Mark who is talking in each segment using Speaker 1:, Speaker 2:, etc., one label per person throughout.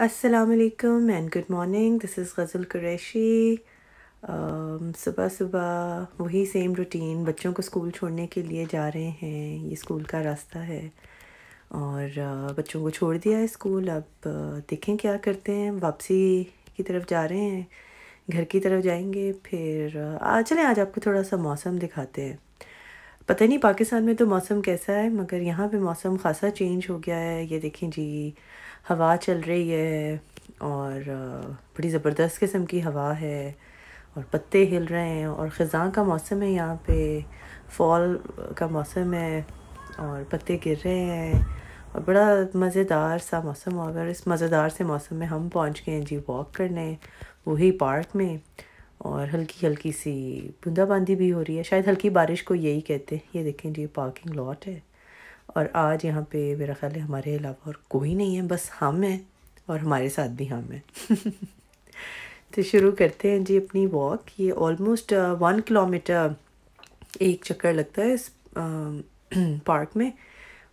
Speaker 1: असलकम and good morning this is Ghazal Qureshi सुबह सुबह वही सेम रूटीन बच्चों को स्कूल छोड़ने के लिए जा रहे हैं ये स्कूल का रास्ता है और uh, बच्चों को छोड़ दिया है स्कूल अब uh, देखें क्या करते हैं वापसी की तरफ जा रहे हैं घर की तरफ जाएंगे फिर uh, चलें आज आपको थोड़ा सा मौसम दिखाते हैं पता नहीं पाकिस्तान में तो मौसम कैसा है मगर यहाँ पे मौसम खासा चेंज हो गया है ये देखें जी हवा चल रही है और बड़ी ज़बरदस्त किस्म की हवा है और पत्ते हिल रहे हैं और ख़ज़ा का मौसम है यहाँ पे फॉल का मौसम है और पत्ते गिर रहे हैं और बड़ा मज़ेदार सा मौसम होगा इस मज़ेदार से मौसम में हम पहुँच गए हैं जी वॉक करने वही पार्क में और हल्की हल्की सी बूंदाबांदी भी हो रही है शायद हल्की बारिश को यही कहते हैं ये देखें जी पार्किंग लॉट है और आज यहाँ पे मेरा ख्याल है हमारे अलावा और कोई नहीं है बस हम हैं और हमारे साथ भी हम हैं तो शुरू करते हैं जी अपनी वॉक ये ऑलमोस्ट वन किलोमीटर एक चक्कर लगता है इस पार्क uh, में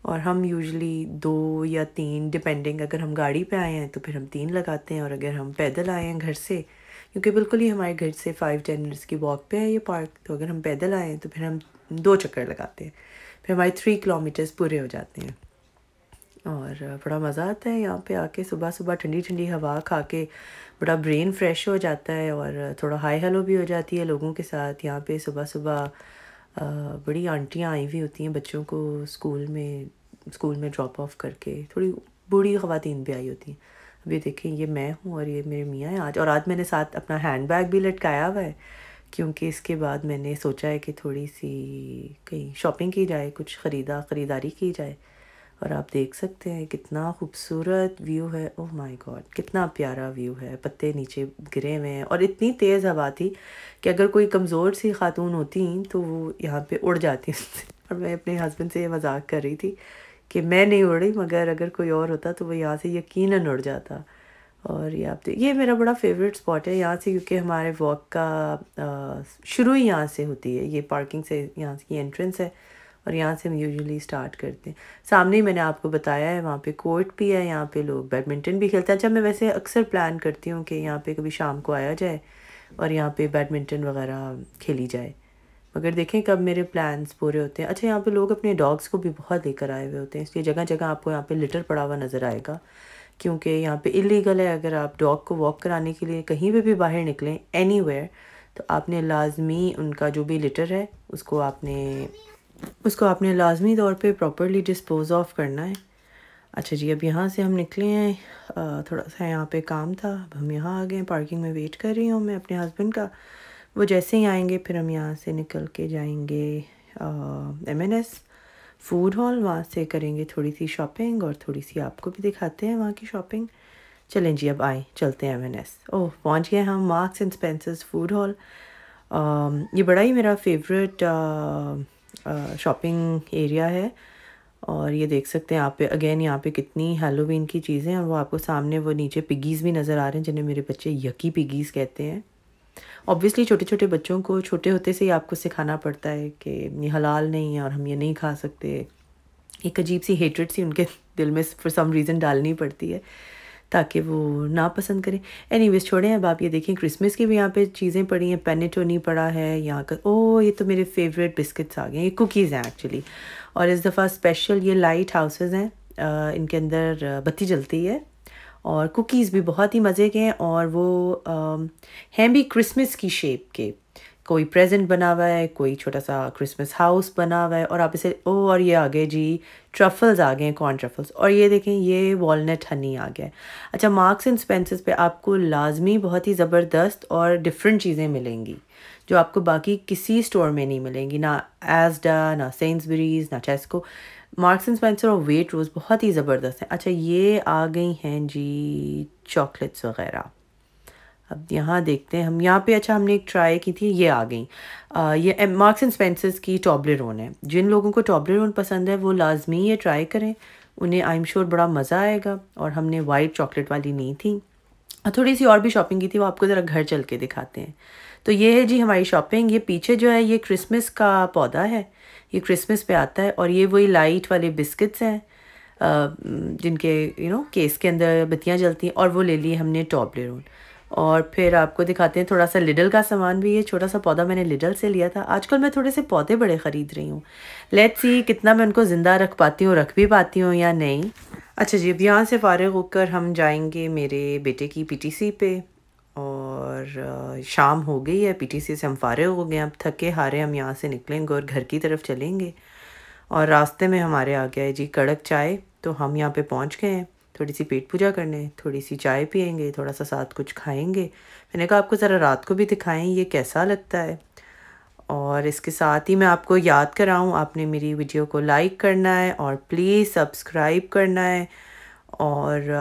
Speaker 1: और हम यूजली दो या तीन डिपेंडिंग अगर हम गाड़ी पे आए हैं तो फिर हम तीन लगाते हैं और अगर हम पैदल आए हैं घर से क्योंकि बिल्कुल ही हमारे घर से फ़ाइव टेन मिनट्स की वॉक पे है ये पार्क तो अगर हम पैदल आएँ तो फिर हम दो चक्कर लगाते हैं फिर हमारे थ्री किलोमीटर्स पूरे हो जाते हैं और बड़ा मज़ा आता है यहाँ पे आके सुबह सुबह ठंडी ठंडी हवा खा के बड़ा ब्रेन फ्रेश हो जाता है और थोड़ा हाई हेलो भी हो जाती है लोगों के साथ यहाँ पे सुबह सुबह बड़ी आंटियाँ आई हुई होती हैं बच्चों को स्कूल में स्कूल में ड्रॉप ऑफ करके थोड़ी बूढ़ी खातन भी आई होती हैं अब ये देखें ये मैं हूँ और ये मेरे मियाँ हैं आज और आज मैंने साथ अपना हैंड बैग भी लटकाया हुआ है क्योंकि इसके बाद मैंने सोचा है कि थोड़ी सी कहीं शॉपिंग की जाए कुछ ख़रीदा ख़रीदारी की जाए और आप देख सकते हैं कितना खूबसूरत व्यू है ओह माय गॉड कितना प्यारा व्यू है पत्ते नीचे गिरे हुए हैं और इतनी तेज़ हवा थी कि अगर कोई कमज़ोर सी खातून होती तो वो यहाँ पे उड़ जाती और मैं अपने हस्बैंड से ये मजाक कर रही थी कि मैं नहीं उड़ी मगर अगर कोई और होता तो वो यहाँ से यकीन उड़ जाता और ये आप तो, ये मेरा बड़ा फेवरेट स्पॉट है यहाँ से क्योंकि हमारे वॉक का शुरू ही यहाँ से होती है ये पार्किंग से यहाँ की एंट्रेंस है और यहाँ से हम यूजुअली स्टार्ट करते हैं सामने ही मैंने आपको बताया है वहाँ पे कोर्ट भी है यहाँ पे लोग बैडमिंटन भी खेलते हैं अच्छा मैं वैसे अक्सर प्लान करती हूँ कि यहाँ पे कभी शाम को आया जाए और यहाँ पे बैडमिंटन वगैरह खेली जाए मगर देखें कब मेरे प्लान्स पूरे होते हैं अच्छा यहाँ पे लोग अपने डॉग्स को भी बहुत लेकर आए हुए होते हैं इसलिए जगह जगह आपको यहाँ पे लिटर पड़ा हुआ नज़र आएगा क्योंकि यहाँ पे इलीगल है अगर आप डॉग को वॉक कराने के लिए कहीं पर भी बाहर निकलें एनी तो आपने लाजमी उनका जो भी लिटर है उसको आपने उसको आपने लाजमी तौर पर प्रॉपरली डिस्पोज ऑफ करना है अच्छा जी अब यहाँ से हम निकले हैं थोड़ा सा यहाँ पे काम था अब हम यहाँ आ गए पार्किंग में वेट कर रही हूँ मैं अपने हस्बैंड का वो जैसे ही आएंगे फिर हम यहाँ से निकल के जाएंगे M N S food hall वहाँ से करेंगे थोड़ी सी शॉपिंग और थोड़ी सी आपको भी दिखाते हैं वहाँ की शॉपिंग चलें जी अब आए चलते हैं एम एन एस ओह पहुँच गए हम Marks and Spencers food hall ये बड़ा ही मेरा फेवरेट शॉपिंग एरिया है और ये देख सकते हैं आप पे अगेन यहाँ पे कितनी हेलोवीन की चीज़ें और वो आपको सामने वो नीचे पिगीज़ भी नज़र आ रहे हैं जिन्हें मेरे बच्चे यकी पिगीज़ कहते हैं ऑब्वियसली छोटे छोटे बच्चों को छोटे होते से ही आपको सिखाना पड़ता है कि ये हलाल नहीं है और हम ये नहीं खा सकते एक अजीब सी हेटरेट सी उनके दिल में फॉर सम रीज़न डालनी पड़ती है ताकि वो ना पसंद करें एनी वेज छोड़ें अब आप ये देखें क्रिसमस की भी यहाँ पे चीज़ें पड़ी हैं पेनेटोनी पड़ा है यहाँ का ओ ये तो मेरे फेवरेट बिस्किट्स आ गए ये कुकीज़ हैं एक्चुअली और इस दफ़ा स्पेशल ये लाइट हाउसेज़ हैं इनके अंदर बत्ती जलती है और कुकीज़ भी बहुत ही मज़े के हैं और वो um, हैं भी क्रिसमस की शेप के कोई प्रेजेंट बना हुआ है कोई छोटा सा क्रिसमस हाउस बना हुआ है और आप इसे ओ और ये आ गए जी ट्रफल्स आ गए हैं कॉर्न ट्रफल्स और ये देखें ये वॉलनट हनी आ गया है अच्छा मार्क्स एंड स्पेंसिस पे आपको लाजमी बहुत ही ज़बरदस्त और डिफरेंट चीज़ें मिलेंगी जो आपको बाकी किसी स्टोर में नहीं मिलेंगी ना एजडा ना सेंसबरीज ना टेस्को मार्क्स एंड स्पेंसर और वेट रोज बहुत ही ज़बरदस्त हैं अच्छा ये आ गई हैं जी चॉकलेट्स वगैरह अब यहाँ देखते हैं हम यहाँ पे अच्छा हमने एक ट्राई की थी ये आ गई ये मार्क्स एंड स्पेंसर्स की टॉबलेरोन है जिन लोगों को टॉबलेरोन पसंद है वो लाजमी ये ट्राई करें उन्हें आई एम श्योर बड़ा मज़ा आएगा और हमने वाइट चॉकलेट वाली नहीं थी थोड़ी सी और भी शॉपिंग की थी वो आपको ज़रा घर चल के दिखाते हैं तो ये है जी हमारी शॉपिंग ये पीछे जो है ये क्रिसमस का पौधा है ये क्रिसमस पे आता है और ये वही लाइट वाले बिस्किट्स हैं जिनके यू नो केस के अंदर बत्तियाँ जलती हैं और वो ले ली हमने टॉबलेरोन और फिर आपको दिखाते हैं थोड़ा सा लिडल का सामान भी ये छोटा सा पौधा मैंने लिडल से लिया था आजकल मैं थोड़े से पौधे बड़े ख़रीद रही हूँ लेट्स सी कितना मैं उनको ज़िंदा रख पाती हूँ रख भी पाती हूँ या नहीं अच्छा जी अब यहाँ से फ़ारग होकर हम जाएंगे मेरे बेटे की पीटीसी पे और और शाम हो गई है पीटीसी से हम फारे हो गए अब थके हारे हम यहाँ से निकलेंगे और घर की तरफ चलेंगे और रास्ते में हमारे आ गया है जी कड़क चाय तो हम यहाँ पे पहुँच गए हैं थोड़ी सी पेट पूजा करने थोड़ी सी चाय पियेंगे थोड़ा सा साथ कुछ खाएंगे मैंने कहा आपको ज़रा रात को भी दिखाएं ये कैसा लगता है और इसके साथ ही मैं आपको याद कराऊँ आपने मेरी वीडियो को लाइक करना है और प्लीज़ सब्सक्राइब करना है और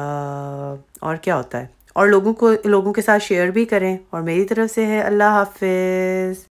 Speaker 1: और क्या होता है और लोगों को लोगों के साथ शेयर भी करें और मेरी तरफ से है अल्लाह हाफिज़